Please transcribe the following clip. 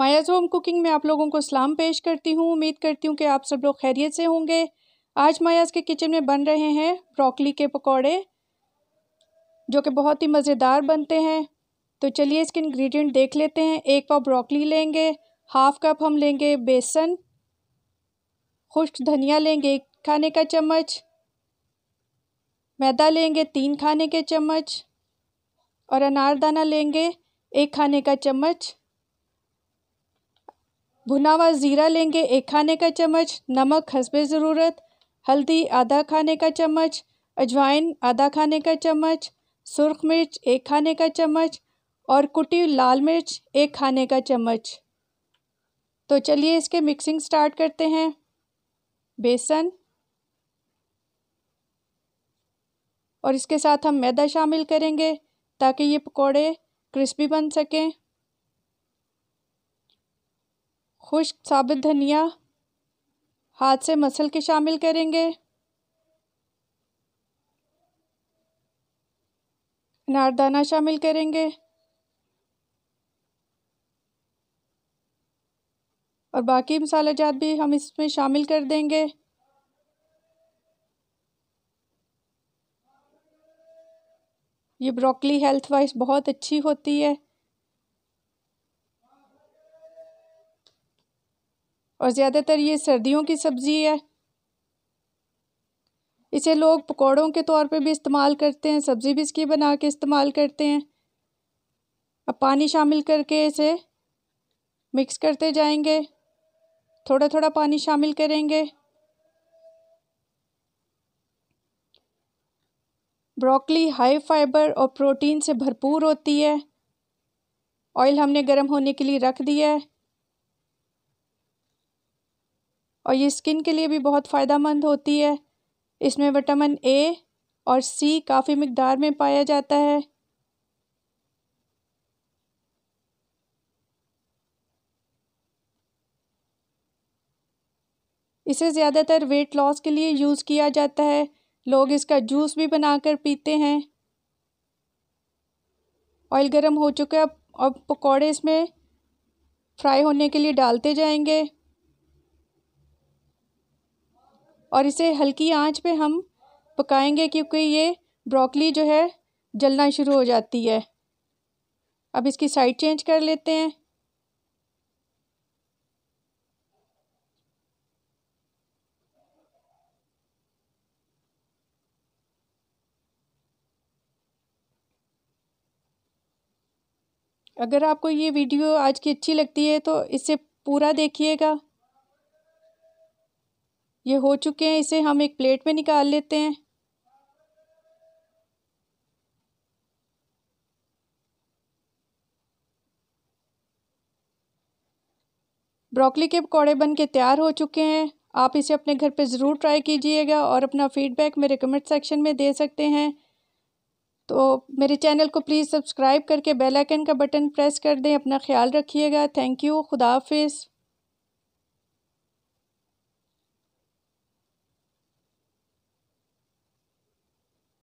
मायाज home cooking में आप लोगों को सलाम पेश करती हूँ उम्मीद करती हूँ कि आप सब लोग खैरियत से होंगे आज मायाज के किचन में बन रहे हैं ब्रोकली के पकौड़े जो कि बहुत ही मज़ेदार बनते हैं तो चलिए इसके इंग्रेडिएंट देख लेते हैं एक पाव ब्रोकली लेंगे हाफ कप हम लेंगे बेसन खुश्क धनिया लेंगे एक खाने का चम्मच मैदा लेंगे तीन खाने के चम्मच और अनारदाना लेंगे एक खाने का चम्मच भुना हुआ ज़ीरा लेंगे एक खाने का चम्मच नमक हंसबे ज़रूरत हल्दी आधा खाने का चम्मच अजवाइन आधा खाने का चम्मच सुरख मिर्च एक खाने का चम्मच और कुटी लाल मिर्च एक खाने का चम्मच तो चलिए इसके मिक्सिंग स्टार्ट करते हैं बेसन और इसके साथ हम मैदा शामिल करेंगे ताकि ये पकोड़े क्रिस्पी बन सकें खुश्क साबित धनिया हाथ से मसल के शामिल करेंगे अनारदाना शामिल करेंगे और बाकी मसाला जात भी हम इसमें शामिल कर देंगे ये ब्रोकली हेल्थ वाइज बहुत अच्छी होती है और ज़्यादातर ये सर्दियों की सब्ज़ी है इसे लोग पकौड़ों के तौर पे भी इस्तेमाल करते हैं सब्ज़ी भी इसकी बना के इस्तेमाल करते हैं अब पानी शामिल करके इसे मिक्स करते जाएंगे थोड़ा थोड़ा पानी शामिल करेंगे ब्रोकली हाई फाइबर और प्रोटीन से भरपूर होती है ऑयल हमने गर्म होने के लिए रख दिया है और ये स्किन के लिए भी बहुत फ़ायदेमंद होती है इसमें विटामिन ए और सी काफ़ी मकदार में पाया जाता है इसे ज़्यादातर वेट लॉस के लिए यूज़ किया जाता है लोग इसका जूस भी बनाकर पीते हैं ऑयल गर्म हो चुका है अब पकौड़े इसमें फ्राई होने के लिए डालते जाएंगे और इसे हल्की आंच पे हम पकाएंगे क्योंकि ये ब्रोकली जो है जलना शुरू हो जाती है अब इसकी साइड चेंज कर लेते हैं अगर आपको ये वीडियो आज की अच्छी लगती है तो इसे पूरा देखिएगा ये हो चुके हैं इसे हम एक प्लेट में निकाल लेते हैं ब्रोकली के पकौड़े बन के तैयार हो चुके हैं आप इसे अपने घर पे ज़रूर ट्राई कीजिएगा और अपना फीडबैक मेरे कमेंट सेक्शन में दे सकते हैं तो मेरे चैनल को प्लीज़ सब्सक्राइब करके बेल आइकन का बटन प्रेस कर दें अपना ख्याल रखिएगा थैंक यू खुदा हाफिज़